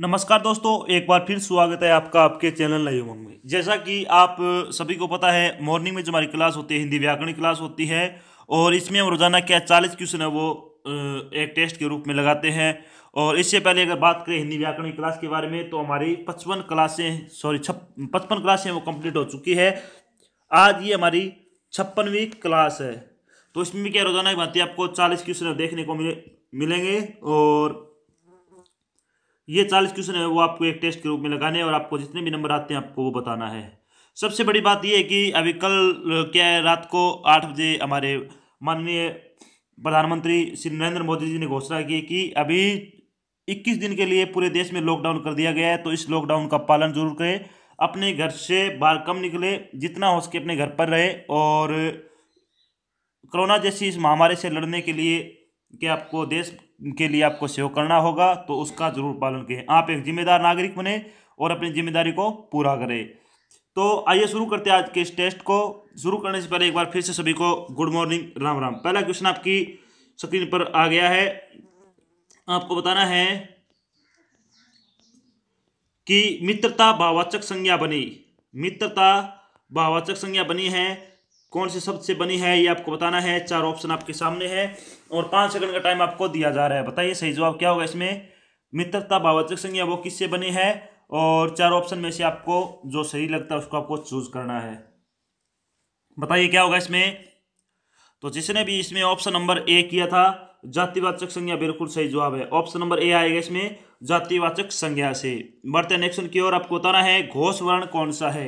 नमस्कार दोस्तों एक बार फिर स्वागत है आपका आपके चैनल नई उमंग में जैसा कि आप सभी को पता है मॉर्निंग में जो हमारी क्लास होती है हिंदी व्याकरण क्लास होती है और इसमें हम रोजाना क्या चालीस क्वेश्चन है वो एक टेस्ट के रूप में लगाते हैं और इससे पहले अगर बात करें हिंदी व्याकरण की क्लास के बारे में तो हमारी पचपन क्लासें सॉरी छप पचपन क्लासें वो कम्प्लीट हो चुकी है आज ये हमारी छप्पनवीं क्लास है तो इसमें क्या रोजाना की बात है आपको चालीस क्वेश्चन देखने को मिले मिलेंगे और ये चालीस क्वेश्चन है वो आपको एक टेस्ट के रूप में लगाने हैं और आपको जितने भी नंबर आते हैं आपको वो बताना है सबसे बड़ी बात यह है कि अभी कल क्या है रात को आठ बजे हमारे माननीय प्रधानमंत्री श्री नरेंद्र मोदी जी ने घोषणा की कि अभी 21 दिन के लिए पूरे देश में लॉकडाउन कर दिया गया है तो इस लॉकडाउन का पालन जरूर करें अपने घर से बाहर कम निकले जितना हो सके अपने घर पर रहे और कोरोना जैसी इस महामारी से लड़ने के लिए कि आपको देश के लिए आपको सहयोग करना होगा तो उसका जरूर पालन करें आप एक जिम्मेदार नागरिक बने और अपनी जिम्मेदारी को पूरा करें तो आइए शुरू करते हैं आज के इस टेस्ट को शुरू करने से पहले एक बार फिर से सभी को गुड मॉर्निंग राम राम पहला क्वेश्चन आपकी स्क्रीन पर आ गया है आपको बताना है कि मित्रता भावाचक संज्ञा बनी मित्रता भावाचक संज्ञा बनी है कौन से शब्द से बनी है ये आपको बताना है चार ऑप्शन आपके सामने है और पाँच सेकंड का टाइम आपको दिया जा रहा है बताइए सही जवाब क्या होगा इसमें मित्रता भावचक संज्ञा वो किससे बनी है और चार ऑप्शन में से आपको जो सही लगता है उसको आपको चूज करना है बताइए क्या होगा इसमें तो जिसने भी इसमें ऑप्शन नंबर ए किया था जातिवाचक संज्ञा बिल्कुल सही जवाब है ऑप्शन नंबर ए आएगा इसमें जातिवाचक संज्ञा से बढ़ते नेक्स्ट की ओर आपको बताना है घोष वर्ण कौन सा है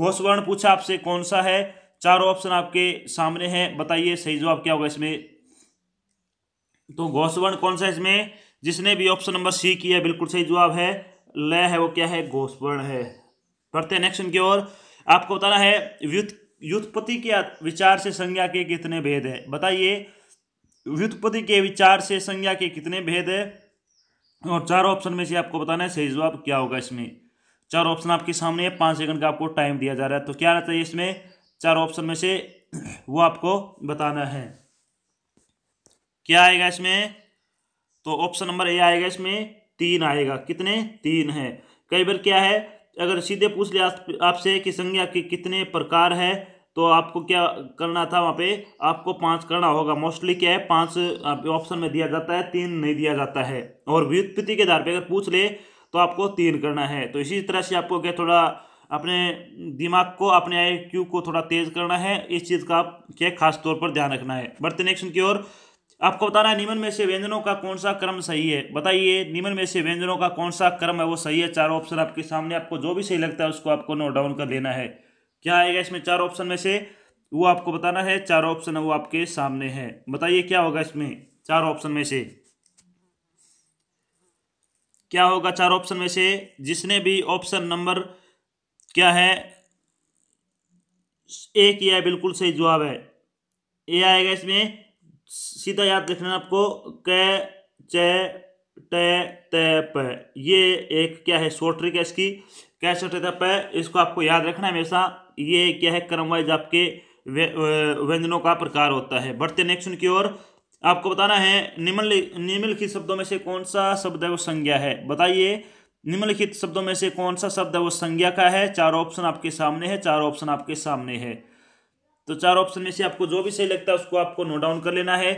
घोष वर्ण पूछा आपसे कौन सा है चार ऑप्शन आपके सामने हैं बताइए सही जवाब क्या होगा इसमें तो घोषवर्ण कौन सा इसमें जिसने भी ऑप्शन नंबर सी किया बिल्कुल सही जवाब है ल है वो क्या है घोषवर्ण है बढ़ते हैं नेक्स्ट की ओर आपको बताना है व्युत्पत्ति के विचार से संज्ञा के कितने भेद है बताइए व्युत्पत्ति के विचार से संज्ञा के कितने भेद है और चार ऑप्शन में से आपको बताना है सही जवाब क्या होगा इसमें चार ऑप्शन आपके सामने है पांच सेकंड का आपको टाइम दिया जा रहा है तो क्या रहता है इसमें चार ऑप्शन में से वो आपको बताना है क्या आएगा इसमें तो ऑप्शन नंबर ए आएगा इसमें तीन आएगा कितने तीन है कई बार क्या है अगर सीधे पूछ लिया आपसे कि संज्ञा के कितने प्रकार है तो आपको क्या करना था वहाँ पे आपको पांच करना होगा मोस्टली क्या है पांच ऑप्शन में दिया जाता है तीन नहीं दिया जाता है और व्युत्पत्ति के आधार पर अगर पूछ ले तो आपको तीन करना है तो इसी तरह से आपको क्या थोड़ा अपने दिमाग को अपने आई क्यू को थोड़ा तेज़ करना है इस चीज़ का आप क्या खास तौर पर ध्यान रखना है बढ़ते नेक्स्ट की ओर आपको बताना है निम्न में से व्यंजनों का कौन सा क्रम सही है बताइए निम्न में से व्यंजनों का कौन सा क्रम है वो सही है चार ऑप्शन आपके सामने आपको जो भी सही लगता है उसको आपको नोट डाउन कर लेना है क्या आएगा इसमें चार ऑप्शन में से वो आपको बताना है चार ऑप्शन है वो आपके सामने है बताइए क्या होगा इसमें चार ऑप्शन में से क्या होगा चार ऑप्शन में से जिसने भी ऑप्शन नंबर क्या है ए किया बिल्कुल सही जवाब है ए आएगा इसमें सीधा याद रखना आपको क च ट प ये एक क्या है शॉर्ट ट्रिक है इसकी कैश प इसको आपको याद रखना है हमेशा ये क्या है क्रम वाइज आपके व्यंजनों का प्रकार होता है बढ़ते नेक्स्ट की ओर आपको बताना है निम्नलिखित शब्दों में से कौन सा शब्द है वो संज्ञा है बताइए निम्नलिखित शब्दों में से कौन सा शब्द है वो संज्ञा का है चार ऑप्शन आपके सामने है चार ऑप्शन आपके सामने है तो चार ऑप्शन में से आपको जो भी सही लगता है उसको आपको नोट डाउन कर लेना है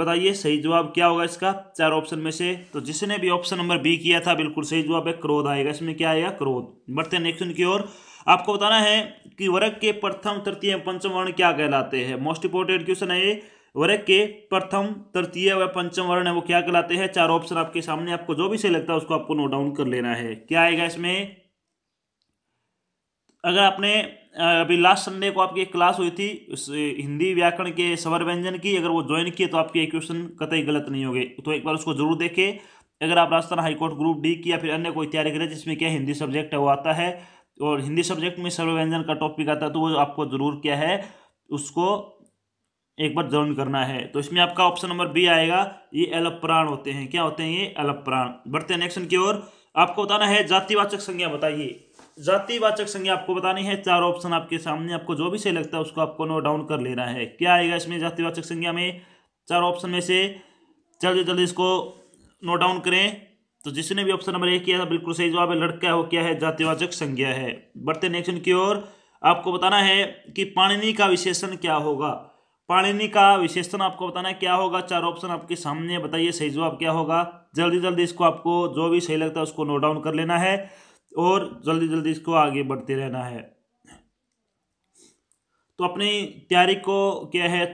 बताइए सही जवाब क्या होगा इसका चार ऑप्शन में से तो जिसने भी ऑप्शन नंबर बी किया था बिल्कुल सही जवाब है क्रोध आएगा इसमें क्या आएगा क्रोध बढ़ते हैं नेक्स्ट की ओर आपको बताना है कि वर्ग के प्रथम तृतीय पंचम वर्ण क्या कहलाते हैं मोस्ट इंपोर्टेंट क्वेश्चन है वर्ग के प्रथम तृतीय व पंचम वर्ण है वो क्या कहलाते हैं चार ऑप्शन आपके सामने आपको जो भी सही लगता है उसको आपको नोट डाउन कर लेना है क्या आएगा इसमें अगर आपने अभी लास्ट संडे को आपकी एक क्लास हुई थी उस हिंदी व्याकरण के सवर व्यंजन की अगर वो ज्वाइन किए तो आपके क्वेश्चन कतई गलत नहीं होंगे तो एक बार उसको जरूर देखें अगर आप राजस्थान हाईकोर्ट ग्रुप डी की या फिर अन्य कोई तैयारी करें जिसमें क्या हिंदी सब्जेक्ट है वो आता है और हिंदी सब्जेक्ट में सर्व व्यंजन का टॉपिक आता है तो वो आपको ज़रूर क्या है उसको एक बार ज्वाइन करना है तो इसमें आपका ऑप्शन नंबर बी आएगा ये अलप्राण होते हैं क्या होते हैं ये अलप्राण बढ़ते हैं नेक्स्ट की ओर आपको बताना है जातिवाचक संज्ञा बताइए जातिवाचक संज्ञा आपको बतानी है चार ऑप्शन आपके सामने आपको जो भी सही लगता है उसको आपको नोट डाउन कर लेना है क्या आएगा इसमें जातिवाचक संज्ञा में चार ऑप्शन में से जल्दी जल्दी इसको नोट डाउन करें तो जिसने भी ऑप्शन नंबर एक किया था बिल्कुल सही जवाब है लड़का हो क्या है जातिवाचक संज्ञा है बढ़ते नेक्स्ट की ओर आपको बताना है कि पाणिनि का विशेषण क्या होगा पाणिनि का विशेषण आपको बताना है क्या होगा चार ऑप्शन आपके सामने बताइए सही जवाब क्या होगा जल्दी जल्दी इसको आपको जो भी सही लगता है उसको नोट डाउन कर लेना है और जल्दी जल्दी इसको आगे बढ़ते रहना है तो अपनी तैयारी को क्या है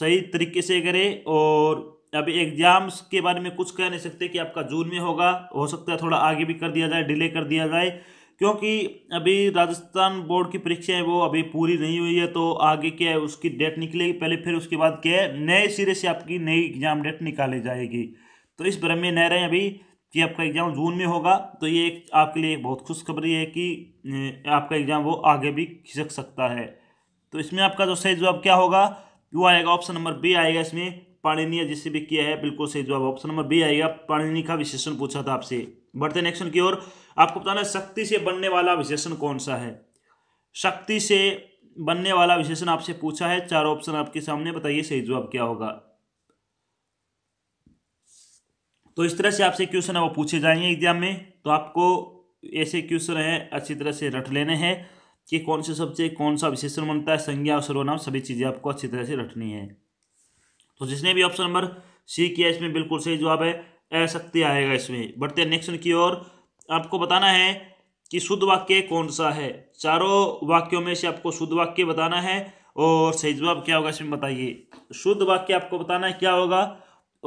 सही तरीके से करें और अभी एग्ज़ाम्स के बारे में कुछ कह नहीं सकते कि आपका जून में होगा हो सकता है थोड़ा आगे भी कर दिया जाए डिले कर दिया जाए क्योंकि अभी राजस्थान बोर्ड की परीक्षाएं वो अभी पूरी नहीं हुई है तो आगे क्या है उसकी डेट निकलेगी पहले फिर उसके बाद क्या है नए सिरे से आपकी नई एग्ज़ाम डेट निकाली जाएगी तो इस भ्रम में रहे हैं अभी कि आपका एग्ज़ाम जून में होगा तो ये एक आपके लिए बहुत खुशखबरी है कि आपका एग्ज़ाम वो आगे भी खिसक सकता है तो इसमें आपका जो सही जवाब क्या होगा वो आएगा ऑप्शन नंबर बी आएगा इसमें पाणनीय जिससे भी किया है बिल्कुल सही जवाब ऑप्शन नंबर बी आएगा पाणनी का विशेषण पूछा था आपसे बढ़ते नेक्स्ट की ओर आपको बताना है शक्ति से बनने वाला विशेषण कौन सा है शक्ति से बनने वाला विशेषण आपसे पूछा है चार ऑप्शन आपके सामने बताइए सही जवाब क्या होगा तो इस तरह से आपसे क्वेश्चन है वो पूछे जाएंगे एग्जाम में तो आपको ऐसे क्वेश्चन है अच्छी तरह से रट लेने हैं कि कौन से सब्जेक्ट कौन सा विशेषण बनता है संज्ञा और सर्वनाम सभी चीज़ें आपको अच्छी तरह से रटनी है तो जिसने भी ऑप्शन नंबर सी किया इसमें बिल्कुल सही जवाब है अशक्ति आएगा इसमें बढ़ते नेक्स्ट की ओर आपको बताना है कि शुद्ध वाक्य कौन सा है चारों वाक्यों में से आपको शुद्ध वाक्य बताना है और सही जवाब क्या होगा इसमें बताइए शुद्ध वाक्य आपको बताना है क्या होगा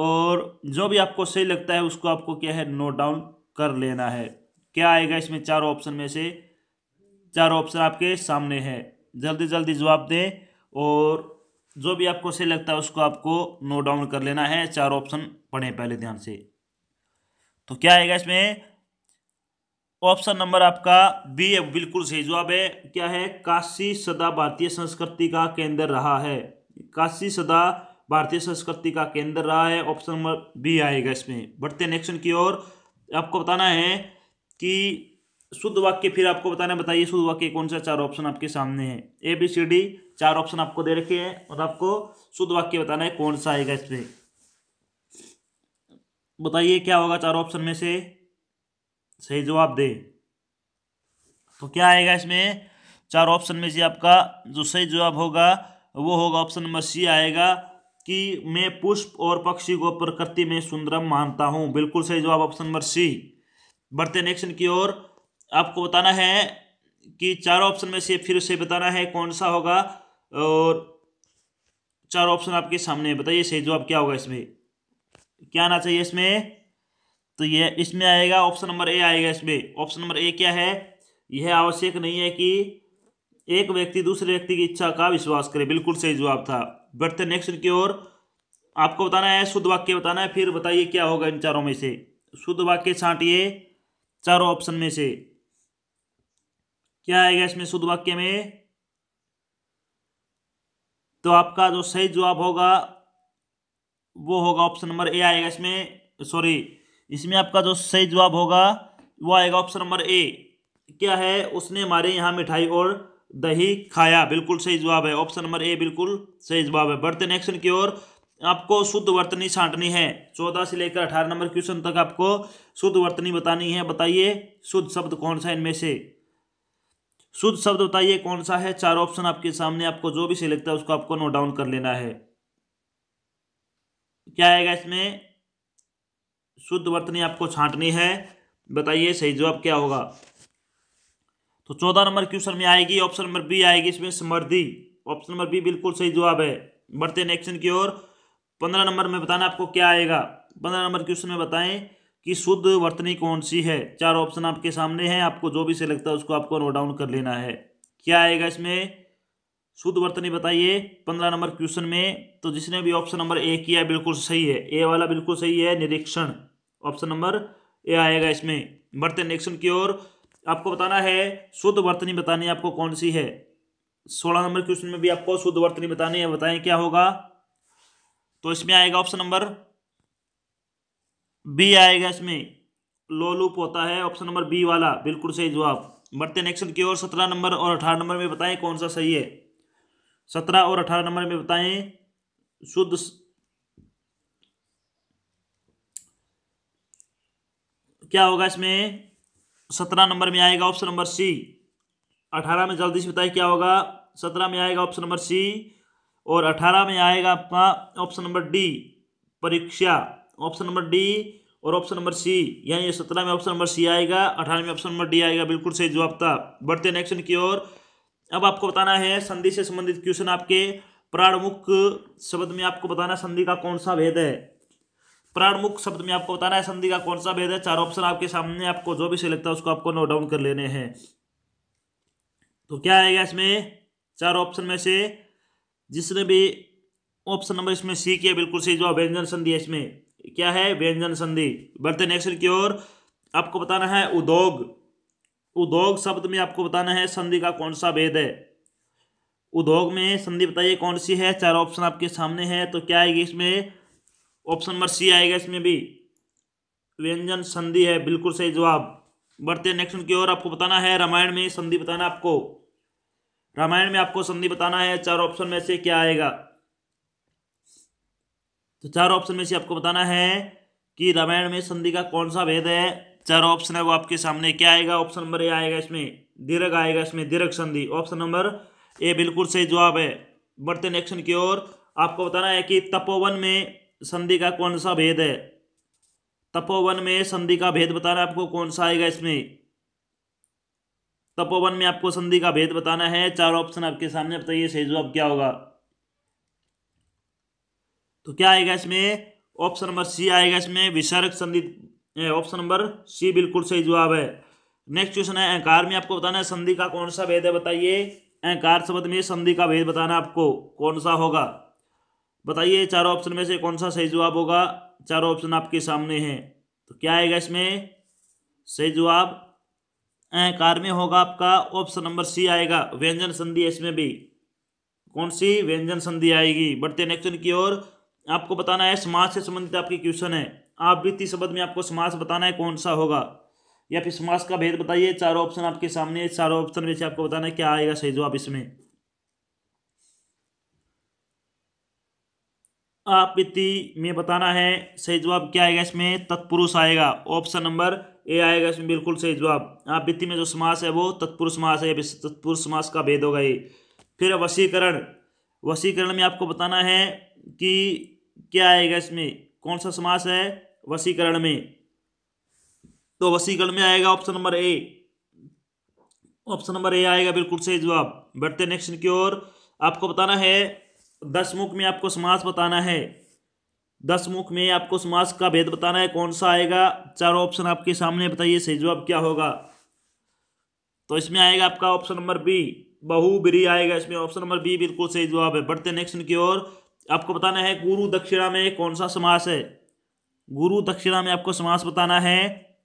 और जो भी आपको सही लगता है उसको आपको क्या है नोट डाउन कर लेना है क्या आएगा इसमें चारों ऑप्शन में से चारों ऑप्शन आपके सामने है जल्दी जल्दी जवाब दें और जो भी आपको सही लगता है उसको आपको नोट डाउन कर लेना है चार ऑप्शन पढ़े पहले ध्यान से तो क्या आएगा इसमें ऑप्शन नंबर आपका बी है बिल्कुल सही जवाब है क्या है काशी सदा भारतीय संस्कृति का केंद्र रहा है काशी सदा भारतीय संस्कृति का केंद्र रहा है ऑप्शन नंबर बी आएगा इसमें बढ़ते नेक्स्ट की ओर आपको बताना है कि शुद्ध वाक्य फिर आपको बताना बताइए शुद्ध वाक्य कौन सा चार ऑप्शन आपके सामने है ए बी सी डी चार ऑप्शन आपको दे रखे हैं और आपको शुद्ध वाक्य बताना है कौन सा आएगा इसमें बताइए क्या होगा चार ऑप्शन में से सही जवाब दे तो क्या आएगा इसमें चार ऑप्शन में से आपका जो सही जवाब होगा वो होगा ऑप्शन नंबर सी आएगा कि मैं पुष्प और पक्षी को प्रकृति में सुंदरम मानता हूं बिल्कुल सही जवाब ऑप्शन नंबर सी बढ़ते नेक्शन की ओर आपको बताना है कि चार ऑप्शन में से फिर से बताना है कौन सा होगा और चार ऑप्शन आपके सामने बताइए सही जवाब क्या होगा इसमें क्या आना चाहिए इसमें तो यह इसमें आएगा ऑप्शन नंबर ए आएगा इसमें ऑप्शन नंबर ए क्या है यह आवश्यक नहीं है कि एक व्यक्ति दूसरे व्यक्ति की इच्छा का विश्वास करे बिल्कुल सही जवाब था बढ़ते नेक्स्ट की ओर आपको बताना है शुद्ध वाक्य बताना है फिर बताइए क्या होगा इन चारों में से शुद्ध वाक्य छांटिए चारों ऑप्शन में से क्या आएगा इसमें शुद्ध वाक्य में तो आपका जो सही जवाब होगा वो होगा ऑप्शन नंबर ए आएगा इसमें सॉरी इसमें आपका जो सही जवाब होगा वो आएगा ऑप्शन नंबर ए क्या है उसने हमारे यहाँ मिठाई और दही खाया बिल्कुल सही जवाब है ऑप्शन नंबर ए बिल्कुल सही जवाब है बढ़ते नेक्शन की ओर आपको शुद्ध वर्तनी छांटनी है चौदह से लेकर अठारह नंबर क्वेश्चन तक आपको शुद्ध वर्तनी बतानी है बताइए शुद्ध शब्द कौन सा इनमें से शुद्ध शब्द बताइए कौन सा है चार ऑप्शन आपके सामने आपको जो भी सही लगता है उसको आपको नोट डाउन कर लेना है क्या आएगा इसमें शुद्ध वर्तनी आपको छांटनी है बताइए सही जवाब क्या होगा तो चौदह नंबर क्वेश्चन में आएगी ऑप्शन नंबर बी आएगी इसमें समृद्धि ऑप्शन नंबर बी बिल्कुल सही जवाब है बढ़ते नेक्स्ट की ओर पंद्रह नंबर में बताना आपको क्या आएगा पंद्रह नंबर क्वेश्चन में बताएं कि शुद्ध वर्तनी कौन सी है चार ऑप्शन आपके सामने हैं आपको जो भी सही लगता है उसको आपको नोट डाउन कर लेना है क्या आएगा इसमें शुद्ध वर्तनी बताइए पंद्रह नंबर क्वेश्चन में तो जिसने भी ऑप्शन नंबर ए किया बिल्कुल सही है ए वाला बिल्कुल सही है निरीक्षण ऑप्शन नंबर ए आएगा इसमें बढ़ते निरीक्षण की ओर आपको बताना है शुद्ध वर्तनी बतानी आपको कौन सी है सोलह नंबर क्वेश्चन में भी आपको शुद्ध वर्तनी बतानी है बताएं क्या होगा तो इसमें आएगा ऑप्शन नंबर बी आएगा इसमें लो लूप होता है ऑप्शन नंबर बी वाला बिल्कुल सही जवाब बढ़ते नेक्स्ट की ओर सत्रह नंबर और अठारह नंबर में बताएं कौन सा सही है सत्रह और अठारह नंबर में बताएं शुद्ध क्या होगा इसमें सत्रह नंबर में आएगा ऑप्शन नंबर सी अठारह में जल्दी से बताए क्या होगा सत्रह में आएगा ऑप्शन नंबर सी और अठारह में आएगा आपका ऑप्शन नंबर डी परीक्षा ऑप्शन नंबर डी और ऑप्शन नंबर सी यानी ये सत्रह में ऑप्शन नंबर सी आएगा अठारह में ऑप्शन नंबर डी आएगा बिल्कुल सही जवाब था बढ़ते नेक्स्ट की ओर अब आपको बताना है संधि से संबंधित क्वेश्चन आपके प्राणमुख शब्द में आपको बताना संधि का कौन सा भेद है प्राणमुख शब्द में आपको बताना है संधि का कौन सा भेद है चार ऑप्शन आपके सामने आपको जो भी सही लगता है उसको आपको नोट डाउन कर लेने हैं तो क्या आएगा इसमें चार ऑप्शन में से जिसने भी ऑप्शन नंबर इसमें सी किया बिल्कुल सही जवाब व्यंजन संधि है इसमें क्या है व्यंजन संधि बढ़ते नेक्स्ट की ओर आपको बताना है उद्योग उद्योग शब्द में आपको बताना है संधि का कौन सा भेद है उद्योग में संधि बताइए कौन सी है चार ऑप्शन आपके सामने है तो क्या आएगी इसमें ऑप्शन नंबर सी आएगा इसमें भी व्यंजन संधि है बिल्कुल सही जवाब बढ़ते हैं नेक्स्ट की ओर आपको बताना है रामायण में संधि बताना आपको रामायण में आपको संधि बताना है चार ऑप्शन में से क्या आएगा तो चार ऑप्शन में से आपको बताना है कि रामायण में संधि का कौन सा भेद है चार ऑप्शन है वो आपके सामने क्या आएगा ऑप्शन नंबर ए आएगा इसमें दीर्घ आएगा इसमें दीर्घ संधि ऑप्शन नंबर ए बिल्कुल सही जवाब है बढ़ते नेक्शन की ओर आपको बताना है कि तपोवन में संधि का कौन सा भेद है तपोवन में संधि का भेद बताना आपको कौन सा आएगा इसमें तपोवन में आपको संधि का भेद बताना है चार ऑप्शन आपके सामने बताइए सही जवाब क्या होगा तो क्या आएगा इसमें ऑप्शन नंबर सी आएगा इसमें विसारक संधि ऑप्शन नंबर सी बिल्कुल सही जवाब है नेक्स्ट क्वेश्चन है अहकार में आपको बताना है संधि का कौन सा भेद है बताइए अहकार शब्द में संधि का भेद बताना आपको कौन सा होगा बताइए चारों ऑप्शन में से कौन सा सही जवाब होगा चारों ऑप्शन आपके सामने हैं तो क्या आएगा इसमें सही जवाब अहकार में होगा आपका ऑप्शन नंबर सी आएगा व्यंजन संधि इसमें भी कौन सी व्यंजन संधि आएगी बढ़ते नेक्स्ट क्वेश्चन की ओर आपको बताना है समाज से संबंधित आपकी क्वेश्चन है आप वित्तीय शब्द में आपको समाज बताना है कौन सा होगा या फिर समाज का भेद बताइए चारों ऑप्शन आपके सामने चारों ऑप्शन में से आपको बताना है क्या आएगा सही जवाब इसमें आप वित्तीय में बताना है सही जवाब क्या आएगा इसमें तत्पुरुष आएगा ऑप्शन नंबर ए आएगा इसमें बिल्कुल सही जवाब आप वित्तीय में जो समास है वो तत्पुरुष समास है तत्पुरुष समास का भेद होगा ये फिर वशीकरण वशीकरण में आपको बताना है कि क्या आएगा इसमें कौन सा समास है वसीकरण में तो वसीकरण में आएगा option number A option number A आएगा बिल्कुल सही जवाब बढ़ते नेक्स्ट की ओर आपको बताना है दस मुख में आपको समास बताना है दस मुख में आपको समास का भेद बताना है कौन सा आएगा चारों ऑप्शन आपके सामने बताइए सही जवाब क्या होगा तो इसमें आएगा आपका ऑप्शन नंबर बी बहुबरी आएगा इसमें ऑप्शन नंबर बी बिल्कुल सही जवाब है बढ़ते नेक्स्ट की ओर आपको बताना है गुरु दक्षिणा में कौन सा समास है गुरु दक्षिणा में आपको समास बताना है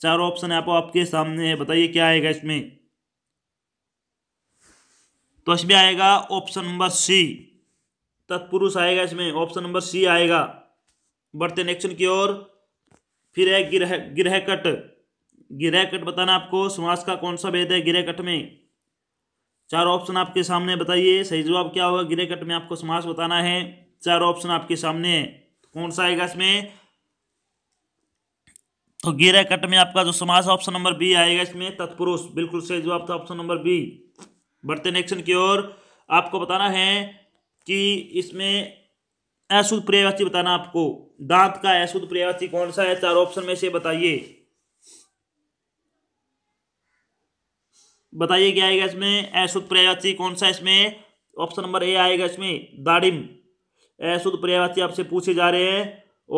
चार ऑप्शन आपको आपके सामने है बताइए क्या आएगा इसमें तो इसमें आएगा ऑप्शन नंबर सी तत्पुरुष आएगा इसमें ऑप्शन नंबर सी आएगा बढ़ते नेक्शन की ओर फिर है गिरह गिरह कट गिरह कट बताना आपको समास का कौन सा भेद है गिरह कट में चार ऑप्शन आपके सामने बताइए सही जवाब क्या होगा गिरह कट में आपको समास बताना है चार ऑप्शन आपके सामने तो कौन सा आएगा इसमें तो गिरह कट में आपका जो समास ऑप्शन नंबर बी आएगा इसमें तत्पुरुष बिल्कुल सही जवाब था ऑप्शन नंबर बी बढ़ते नेक्शन की ओर आपको बताना है कि इसमें अशुद्ध पर्यायवाची बताना आपको दांत का अशुद्ध पर्यायवाची कौन सा है चार ऑप्शन में से बताइए बताइए क्या आएगा इसमें अशुद्ध पर्यायवाची कौन सा इसमें ऑप्शन नंबर ए आएगा इसमें दाड़िम शुद्ध पर्यायवाची आपसे पूछे जा रहे हैं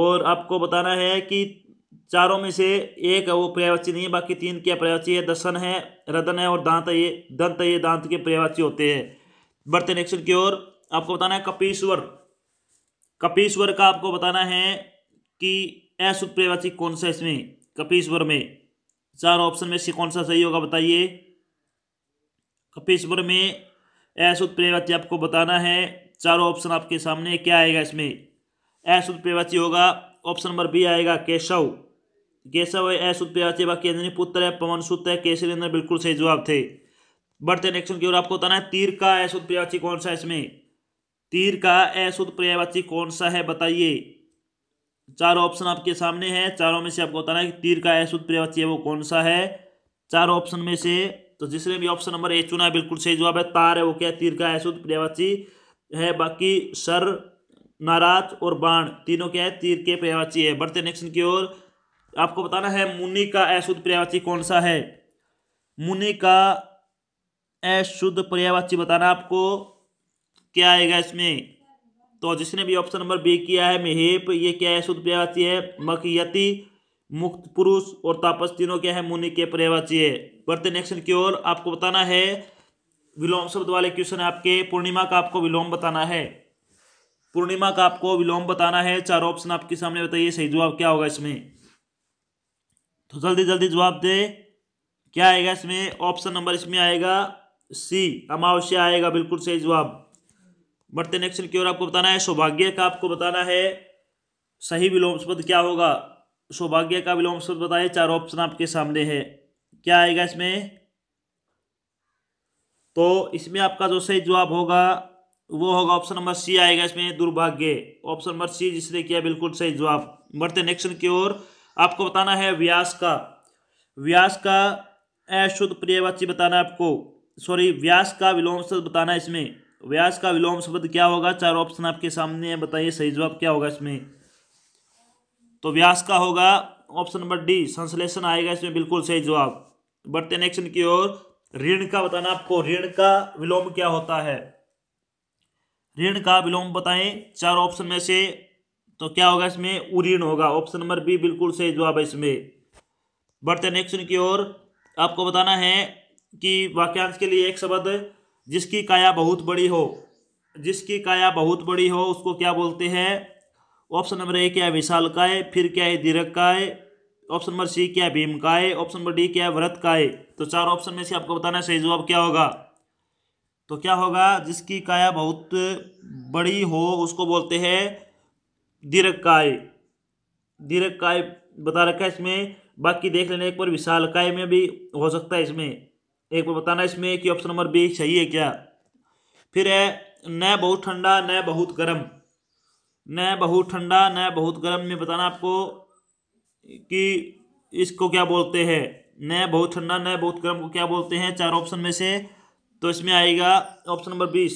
और आपको बताना है कि चारों में से एक वो पर्यायवाची नहीं है बाकी तीन क्या पर्यायवाची है दर्शन है रदन है और दांत ये दंत ये दांत के पर्यायवाची होते हैं बढ़ते नेक्स्ट की ओर आपको बताना है कपीश्वर कपीश्वर का आपको बताना है कि अशुद्ध पर्यायवाची कौन सा इसमें कपीश्वर में चार ऑप्शन में से कौन सा सही होगा बताइए कपीश्वर में अशुद्ध पर्यायवाची आपको बताना है चारों ऑप्शन आपके सामने क्या आएगा इसमें ए होगा ऑप्शन नंबर बी आएगा केशव केशव है ए शुद्ध व केंद्रीय पुत्र है पवन सूत्र है केसरी अंदर बिल्कुल सही जवाब थे बढ़ते नेक्स्ट की ओर आपको बताना है तीर का ए शुद्ध कौन सा है इसमें तीर का अशुद्ध शुद्ध पर्यायवाची कौन सा है बताइए चार ऑप्शन आपके सामने है चारों में से आपको बताना है कि तीर का अशुद्ध पर्यायवाची है वो कौन सा है चार ऑप्शन में से तो जिसने भी ऑप्शन नंबर ए चुना है बिल्कुल सही जवाब है तार है वो क्या तीर का अशुद्ध पर्यायवाची है बाकी सर नाराज और बाण तीनों क्या है तीर के पर्यावाची है बढ़ते नेक्स्ट की ओर आपको बताना है मुनि का अशुद्ध पर्यावाची कौन सा है मुनि का अशुद्ध पर्यावाची बताना आपको क्या आएगा इसमें तो जिसने भी ऑप्शन नंबर बी किया है मेहेप ये क्या है शुद्ध पर्यावाची है मकयती मुक्त पुरुष और तापस तीनों क्या है मुनि के पर्यावाची है बढ़ते नेक्स्ट की ओर आपको बताना है विलोम शब्द वाले क्वेश्चन है आपके पूर्णिमा का आपको विलोम बताना है पूर्णिमा का आपको विलोम बताना है चार ऑप्शन आपके सामने बताइए सही जवाब क्या होगा इसमें तो जल्दी जल्दी जवाब दे क्या आएगा इसमें ऑप्शन नंबर इसमें आएगा सी अमावस्या आएगा बिल्कुल सही जवाब बढ़ते नेक्स्ट की ओर आपको बताना है सौभाग्य का आपको बताना है सही विलोम शब्द क्या होगा सौभाग्य का विलोम शब्द बताइए चार ऑप्शन आपके सामने है क्या आएगा इसमें तो इसमें आपका जो सही जवाब होगा वो होगा ऑप्शन नंबर सी आएगा इसमें दुर्भाग्य ऑप्शन नंबर सी जिसने किया बिल्कुल सही जवाब बढ़ते नेक्स्ट की ओर आपको बताना है व्यास का व्यास का अशुद्ध प्रियवाची बताना है आपको सॉरी व्यास का विलोम शब्द बताना है इसमें व्यास का विलोम शब्द क्या होगा चार ऑप्शन आपके सामने है बताइए सही जवाब क्या होगा इसमें तो व्यास का होगा ऑप्शन नंबर डी संश्लेषण आएगा इसमें बिल्कुल सही जवाब बढ़ते नेक्स्ट की ओर ऋण का बताना आपको ऋण का विलोम क्या होता है ऋण का विलोम बताएं चार ऑप्शन में से तो क्या होगा इसमें उऋण होगा ऑप्शन नंबर बी बिल्कुल सही जवाब है इसमें बढ़ते नेक्स्ट की ओर आपको बताना है कि वाक्यांश के लिए एक शब्द जिसकी काया बहुत बड़ी हो जिसकी काया बहुत बड़ी हो उसको क्या बोलते हैं ऑप्शन नंबर ए क्या है विशाल काय फिर क्या है दीर्घ काय ऑप्शन नंबर सी क्या है भीम काय ऑप्शन नंबर डी क्या है व्रत काय तो चार ऑप्शन में से आपको बताना है सही जवाब क्या होगा तो क्या होगा जिसकी काया बहुत बड़ी हो उसको बोलते हैं दीर्घ काय दीर्घ काय बता रखा है इसमें बाकी देख लेना एक बार विशाल काय में भी हो सकता है इसमें एक बार बताना इसमें कि ऑप्शन नंबर बी सही है क्या फिर है न बहुत ठंडा न बहुत गर्म न बहुत ठंडा न बहुत गर्म में बताना आपको कि इसको क्या बोलते हैं न बहुत ठंडा न बहुत गर्म को क्या बोलते हैं चार ऑप्शन में से तो इसमें आएगा ऑप्शन नंबर बी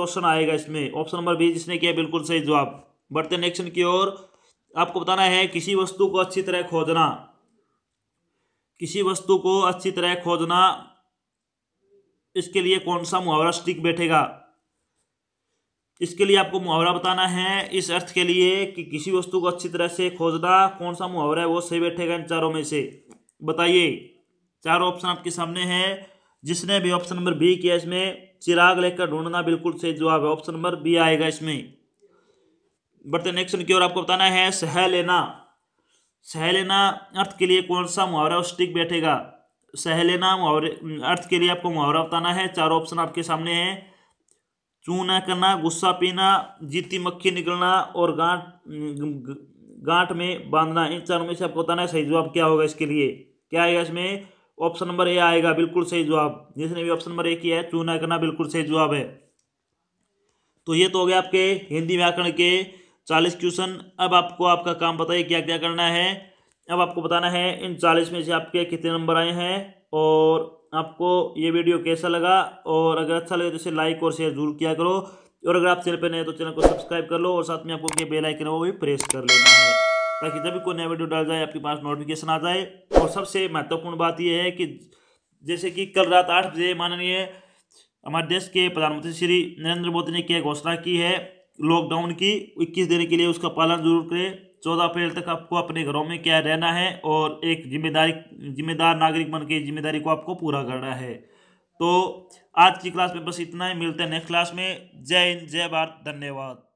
ऑप्शन आएगा इसमें ऑप्शन नंबर बी जिसने किया बिल्कुल सही जवाब बढ़ते नेक्शन की ओर आपको बताना है किसी वस्तु को अच्छी तरह खोजना किसी वस्तु को अच्छी तरह खोजना इसके लिए कौन सा मुहावरा स्टिक बैठेगा इसके लिए आपको मुहावरा बताना है इस अर्थ के लिए कि किसी वस्तु को अच्छी तरह से खोजना कौन सा मुहावरा है वो सही बैठेगा इन चारों में से बताइए चार ऑप्शन आपके सामने है जिसने भी ऑप्शन नंबर बी किया इसमें चिराग लेकर ढूंढना बिल्कुल सही जवाब है ऑप्शन नंबर बी आएगा इसमें बढ़ते नेक्स्ट की ओर आपको बताना है सह लेना सह लेना अर्थ के लिए कौन सा मुहावरा स्टिक बैठेगा सह लेना मुहावरे अर्थ के लिए आपको मुहावरा बताना है चार ऑप्शन आपके सामने हैं चूना करना गुस्सा पीना जीती मक्खी निकलना और गांठ गांठ में बांधना इन चारों में से आपको बताना है सही जवाब क्या होगा इसके लिए क्या आएगा इसमें ऑप्शन नंबर ए आएगा बिल्कुल सही जवाब जिसने भी ऑप्शन नंबर ए किया है चूना करना बिल्कुल सही जवाब है तो ये तो हो गया आपके हिंदी व्याकरण के चालीस क्वेश्चन अब आपको आपका काम बताइए क्या क्या करना है अब आपको बताना है इन चालीस में से आपके कितने नंबर आए हैं और आपको ये वीडियो कैसा लगा और अगर अच्छा लगे तो इसे लाइक और शेयर जरूर किया करो और अगर आप चैनल पर नए तो चैनल को सब्सक्राइब कर लो और साथ में आपको बेल आइकन वो भी प्रेस कर लेना है ताकि जब भी कोई नया वीडियो डाल जाए आपके पास नोटिफिकेशन आ जाए और सबसे महत्वपूर्ण बात यह है कि जैसे कि कल रात आठ बजे माननीय हमारे देश के प्रधानमंत्री श्री नरेंद्र मोदी ने क्या घोषणा की है लॉकडाउन की इक्कीस दिन के लिए उसका पालन जरूर करें चौदह अप्रैल तक आपको अपने घरों में क्या रहना है और एक जिम्मेदारी जिम्मेदार नागरिक बन के जिम्मेदारी को आपको पूरा करना है तो आज की क्लास में बस इतना ही है। मिलते हैं नेक्स्ट क्लास में जय हिंद जय भारत धन्यवाद